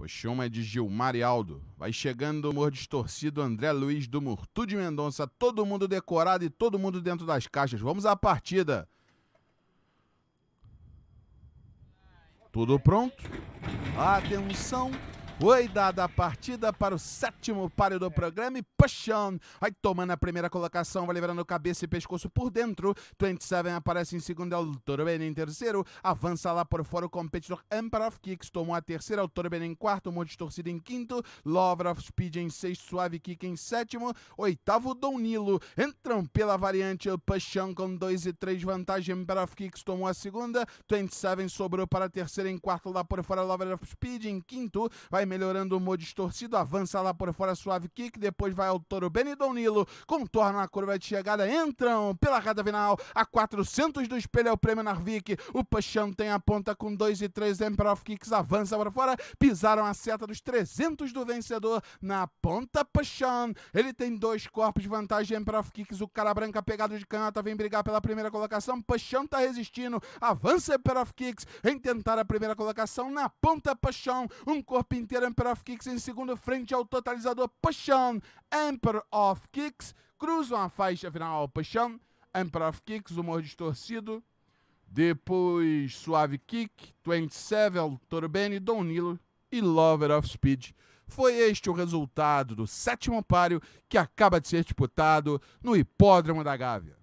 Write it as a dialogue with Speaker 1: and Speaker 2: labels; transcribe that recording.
Speaker 1: Pochuma é de Gilmar e Aldo. Vai chegando o humor distorcido André Luiz do Murtu de Mendonça. Todo mundo decorado e todo mundo dentro das caixas. Vamos à partida. Tudo pronto? Atenção! Foi dada a partida para o sétimo páreo do é. programa e puxão. Vai tomando a primeira colocação, vai levando cabeça e pescoço por dentro. 27 aparece em segundo, é o Torben em terceiro. Avança lá por fora o competidor Emperor of Kicks. Tomou a terceira, o Torben em quarto, Monte Torcida em quinto. Lover of Speed em sexto, Suave Kick em sétimo. Oitavo, Dom Nilo. Entram pela variante o com 2 e 3 vantagem. Emperor of Kicks tomou a segunda. 27 sobrou para a terceira em quarto, lá por fora, Lover of Speed em quinto. Vai melhorando o humor distorcido, avança lá por fora suave kick, depois vai ao touro Benidon Nilo, contorna a curva de chegada, entram pela rada final, a 400 do espelho é o prêmio Narvik, o Pachão tem a ponta com 2 e 3, Emperor Kicks avança para fora, pisaram a seta dos 300 do vencedor, na ponta Pachão, ele tem dois corpos de vantagem, Emperor Kicks, o cara branca pegado de canhota, vem brigar pela primeira colocação, Pachão tá resistindo, avança Emperor Kicks, em tentar a primeira colocação, na ponta Pachão, um corpo inteiro Emperor of Kicks em segundo frente ao totalizador Paixão. Emperor of Kicks cruzam a faixa final Paixão. Emperor of Kicks, humor distorcido. Depois Suave Kick, 27, Torben, Don Nilo e Lover of Speed. Foi este o resultado do sétimo páreo que acaba de ser disputado no Hipódromo da Gávea.